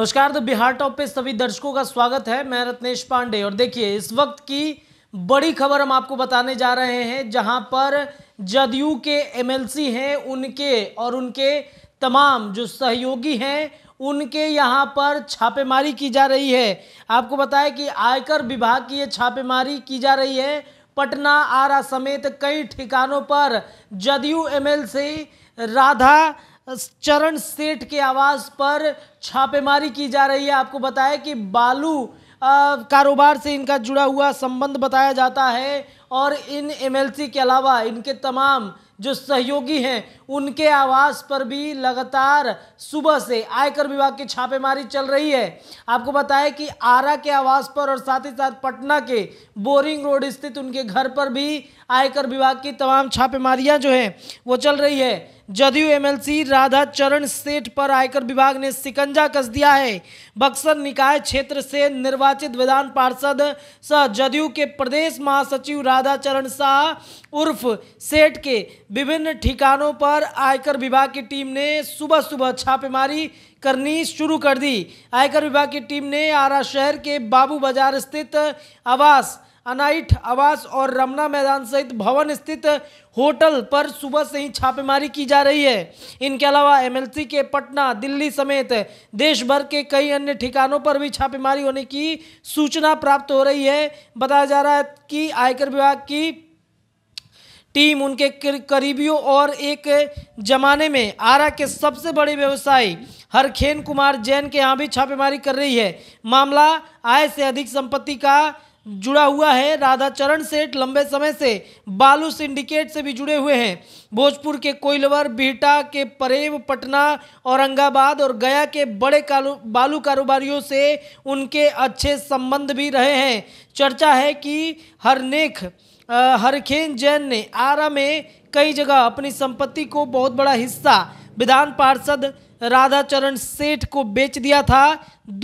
नमस्कार तो बिहार टॉप पे सभी दर्शकों का स्वागत है मैं रत्नेश पांडे और देखिए इस वक्त की बड़ी खबर हम आपको बताने जा रहे हैं जहां पर जदयू के एमएलसी हैं उनके और उनके तमाम जो सहयोगी हैं उनके यहाँ पर छापेमारी की जा रही है आपको बताया कि आयकर विभाग की ये छापेमारी की जा रही है पटना आरा समेत कई ठिकानों पर जदयू एम राधा चरण सेठ के आवास पर छापेमारी की जा रही है आपको बताया कि बालू कारोबार से इनका जुड़ा हुआ संबंध बताया जाता है और इन एमएलसी के अलावा इनके तमाम जो सहयोगी हैं उनके आवास पर भी लगातार सुबह से आयकर विभाग की छापेमारी चल रही है आपको बताया कि आरा के आवास पर और साथ ही साथ पटना के बोरिंग रोड स्थित उनके घर पर भी आयकर विभाग की तमाम छापेमारियां जो हैं वो चल रही है जदयू एमएलसी राधा चरण सेठ पर आयकर विभाग ने सिकंजा कस दिया है बक्सर निकाय क्षेत्र से निर्वाचित विधान पार्षद सह जदयू के प्रदेश महासचिव राधा चरण शाह उर्फ सेठ के विभिन्न ठिकानों पर आयकर विभाग की टीम ने सुबह सुबह छापेमारी करनी शुरू कर दी आयकर विभाग की टीम ने आरा शहर के बाबू बाजार स्थित आवास अनाइट आवास और रमना मैदान सहित भवन स्थित होटल पर सुबह से ही छापेमारी की जा रही है इनके अलावा एमएलसी के पटना दिल्ली समेत देश भर के कई अन्य ठिकानों पर भी छापेमारी होने की सूचना प्राप्त हो रही है बताया जा रहा है कि आयकर विभाग की टीम उनके करीबियों और एक जमाने में आरा के सबसे बड़े व्यवसायी हरखेन कुमार जैन के यहाँ भी छापेमारी कर रही है मामला आय से अधिक संपत्ति का जुड़ा हुआ है राधा चरण सेठ लंबे समय से बालू सिंडिकेट से भी जुड़े हुए हैं भोजपुर के कोइलवर बिहटा के परेव पटना औरंगाबाद और गया के बड़े बालू कारोबारियों से उनके अच्छे संबंध भी रहे हैं चर्चा है कि हरनेख हरखेन जैन ने आरा में कई जगह अपनी संपत्ति को बहुत बड़ा हिस्सा विधान पार्षद राधा चरण सेठ को बेच दिया था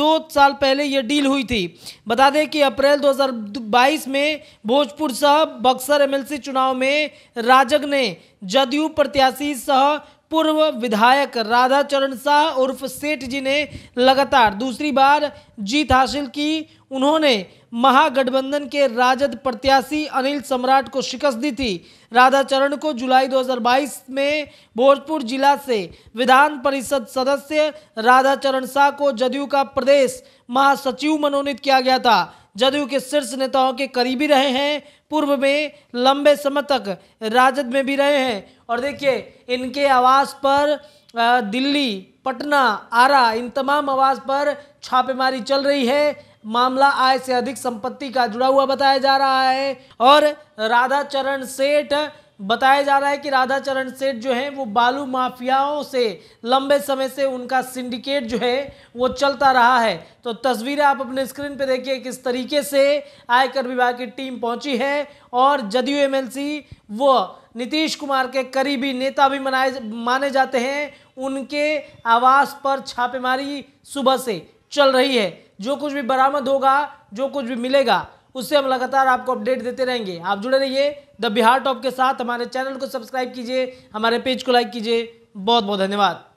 दो साल पहले यह डील हुई थी बता दें कि अप्रैल 2022 में भोजपुर सह बक्सर एमएलसी चुनाव में राजग ने जदयू प्रत्याशी सह पूर्व विधायक राधाचरण शाह उर्फ सेठ जी ने लगातार दूसरी बार जीत हासिल की उन्होंने महागठबंधन के राजद प्रत्याशी अनिल सम्राट को शिकस्त दी थी राधाचरण को जुलाई 2022 में भोजपुर जिला से विधान परिषद सदस्य राधाचरण शाह को जदयू का प्रदेश महासचिव मनोनीत किया गया था जदयू के शीर्ष नेताओं के करीबी रहे हैं पूर्व में लंबे समय तक राजद में भी रहे हैं और देखिए इनके आवास पर दिल्ली पटना आरा इन तमाम आवास पर छापेमारी चल रही है मामला आय से अधिक संपत्ति का जुड़ा हुआ बताया जा रहा है और राधा चरण सेठ बताया जा रहा है कि राधा चरण सेठ जो हैं वो बालू माफियाओं से लंबे समय से उनका सिंडिकेट जो है वो चलता रहा है तो तस्वीरें आप अपने स्क्रीन पे देखिए किस तरीके से आयकर विभाग की टीम पहुंची है और जदयू एमएलसी वो नीतीश कुमार के करीबी नेता भी मनाए माने जाते हैं उनके आवास पर छापेमारी सुबह से चल रही है जो कुछ भी बरामद होगा जो कुछ भी मिलेगा उससे हम लगातार आपको अपडेट देते रहेंगे आप जुड़े रहिए द बिहार टॉप के साथ हमारे चैनल को सब्सक्राइब कीजिए हमारे पेज को लाइक कीजिए बहुत बहुत धन्यवाद